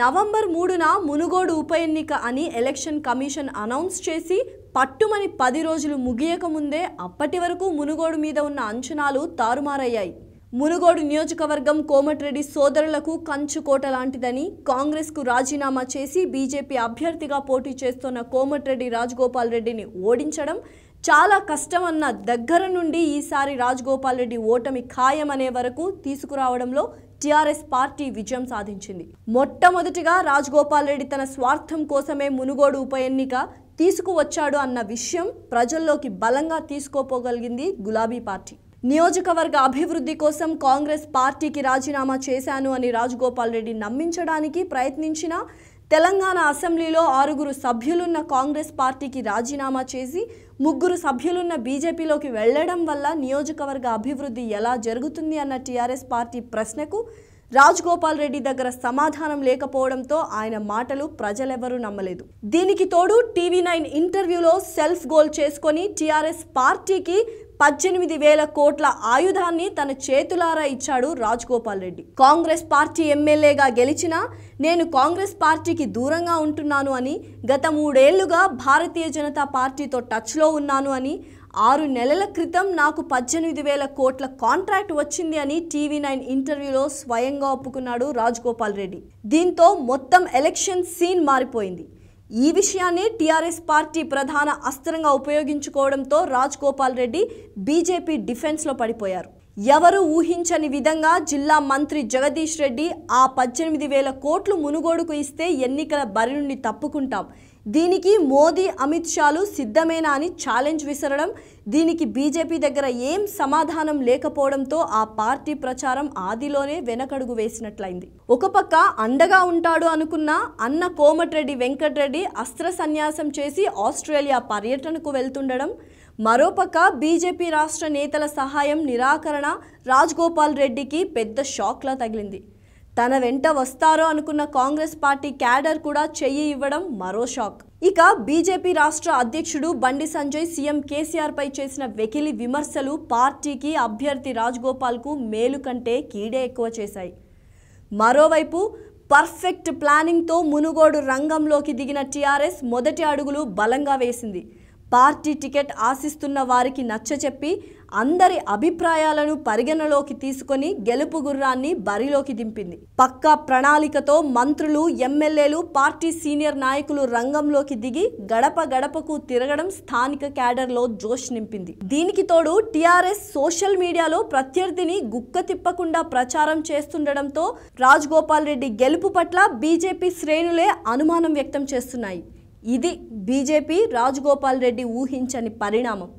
November మూడున మునుగోడు ఉప ఎన్నిక అని ఎలక్షన్ కమిషన్ అనౌన్స్ చేసి పట్టుమని పది రోజులు ముగియకముందే అప్పటి వరకు మునుగోడు మీద ఉన్న అంచనాలు తారుమారయ్యాయి మునుగోడు నియోజకవర్గం కోమటిరెడ్డి సోదరులకు కంచుకోట లాంటిదని కాంగ్రెస్కు రాజీనామా చేసి బీజేపీ అభ్యర్థిగా పోటీ చేస్తున్న కోమటిరెడ్డి రాజగోపాల్ రెడ్డిని ఓడించడం చాలా కష్టమన్న దగ్గర నుండి ఈసారి రాజగోపాల్ రెడ్డి ఓటమి ఖాయమనే వరకు తీసుకురావడంలో టీఆర్ఎస్ పార్టీ విజయం సాధించింది మొట్టమొదటిగా రాజగోపాల్ రెడ్డి తన స్వార్థం కోసమే మునుగోడు ఉప ఎన్నిక తీసుకువచ్చాడు అన్న విషయం ప్రజల్లోకి బలంగా తీసుకోపోగలిగింది గులాబీ పార్టీ నియోజకవర్గ అభివృద్ధి కోసం కాంగ్రెస్ పార్టీకి రాజీనామా చేశాను అని రాజగోపాల్ రెడ్డి నమ్మించడానికి ప్రయత్నించినా తెలంగాణ అసెంబ్లీలో ఆరుగురు సభ్యులున్న కాంగ్రెస్ పార్టీకి రాజీనామా చేసి ముగ్గురు సభ్యులున్న బీజేపీలోకి వెళ్లడం వల్ల నియోజకవర్గ అభివృద్ధి ఎలా జరుగుతుంది అన్న టీఆర్ఎస్ పార్టీ ప్రశ్నకు గోపాల్ రెడ్డి దగ్గర సమాధానం లేకపోవడంతో ఆయన మాటలు ప్రజలెవరూ నమ్మలేదు దీనికి తోడు టీవీ నైన్ ఇంటర్వ్యూలో సెల్ఫ్ గోల్ చేసుకొని టీఆర్ఎస్ పార్టీకి పద్దెనిమిది వేల కోట్ల ఆయుధాన్ని తన చేతులారా ఇచ్చాడు గోపాల్ రెడ్డి కాంగ్రెస్ పార్టీ ఎమ్మెల్యేగా గెలిచినా నేను కాంగ్రెస్ పార్టీకి దూరంగా ఉంటున్నాను అని గత మూడేళ్లుగా భారతీయ జనతా పార్టీతో టచ్లో ఉన్నాను అని ఆరు నెలల క్రితం నాకు పద్దెనిమిది వేల కోట్ల కాంట్రాక్ట్ వచ్చింది అని టీవీ నైన్ ఇంటర్వ్యూలో స్వయంగా ఒప్పుకున్నాడు రాజగోపాల్ రెడ్డి దీంతో మొత్తం ఎలక్షన్ సీన్ మారిపోయింది ఈ విషయాన్ని టీఆర్ఎస్ పార్టీ ప్రధాన అస్త్రంగా ఉపయోగించుకోవడంతో రాజ్ గోపాల్ రెడ్డి బీజేపీ డిఫెన్స్లో పడిపోయారు ఎవరు ఊహించని విధంగా జిల్లా మంత్రి జగదీష్ రెడ్డి ఆ పద్దెనిమిది వేల కోట్లు మునుగోడుకు ఇస్తే ఎన్నికల బరి నుండి తప్పుకుంటాం దీనికి మోదీ అమిత్ షాలు సిద్ధమేనా అని ఛాలెంజ్ విసరడం దీనికి బీజేపీ దగ్గర ఏం సమాధానం లేకపోవడంతో ఆ పార్టీ ప్రచారం ఆదిలోనే వెనకడుగు వేసినట్లయింది ఒక పక్క అండగా ఉంటాడు అనుకున్న అన్న కోమటిరెడ్డి వెంకటరెడ్డి అస్త్ర సన్యాసం చేసి ఆస్ట్రేలియా పర్యటనకు వెళ్తుండడం మరోపక్క బీజేపీ రాష్ట్ర నేతల సహాయం నిరాకరణ రాజ్గోపాల్ రెడ్డికి పెద్ద షాక్లా తగిలింది తన వెంట వస్తారో అనుకున్న కాంగ్రెస్ పార్టీ క్యాడర్ కూడా చెయ్యి ఇవ్వడం మరో షాక్ ఇక బీజేపీ రాష్ట్ర అధ్యక్షుడు బండి సంజయ్ సీఎం కేసీఆర్పై చేసిన వెకిలి విమర్శలు పార్టీకి అభ్యర్థి కు మేలు కంటే కీడే ఎక్కువ చేశాయి మరోవైపు పర్ఫెక్ట్ ప్లానింగ్తో మునుగోడు రంగంలోకి దిగిన టీఆర్ఎస్ మొదటి అడుగులు బలంగా వేసింది పార్టీ టికెట్ ఆశిస్తున్న వారికి నచ్చచెప్పి అందరి అభిప్రాయాలను పరిగణలోకి తీసుకొని గెలుపు గుర్రాన్ని బరిలోకి దింపింది పక్కా ప్రణాళికతో మంత్రులు ఎమ్మెల్యేలు పార్టీ సీనియర్ నాయకులు రంగంలోకి దిగి గడప గడపకు తిరగడం స్థానిక క్యాడర్లో జోష్ నింపింది దీనికి తోడు టీఆర్ఎస్ సోషల్ మీడియాలో ప్రత్యర్థిని గుక్క తిప్పకుండా ప్రచారం చేస్తుండటంతో రాజగోపాల్ రెడ్డి గెలుపు పట్ల బీజేపీ శ్రేణులే అనుమానం వ్యక్తం చేస్తున్నాయి ఇది బీజేపీ రాజగోపాల్ రెడ్డి ఊహించని పరిణామం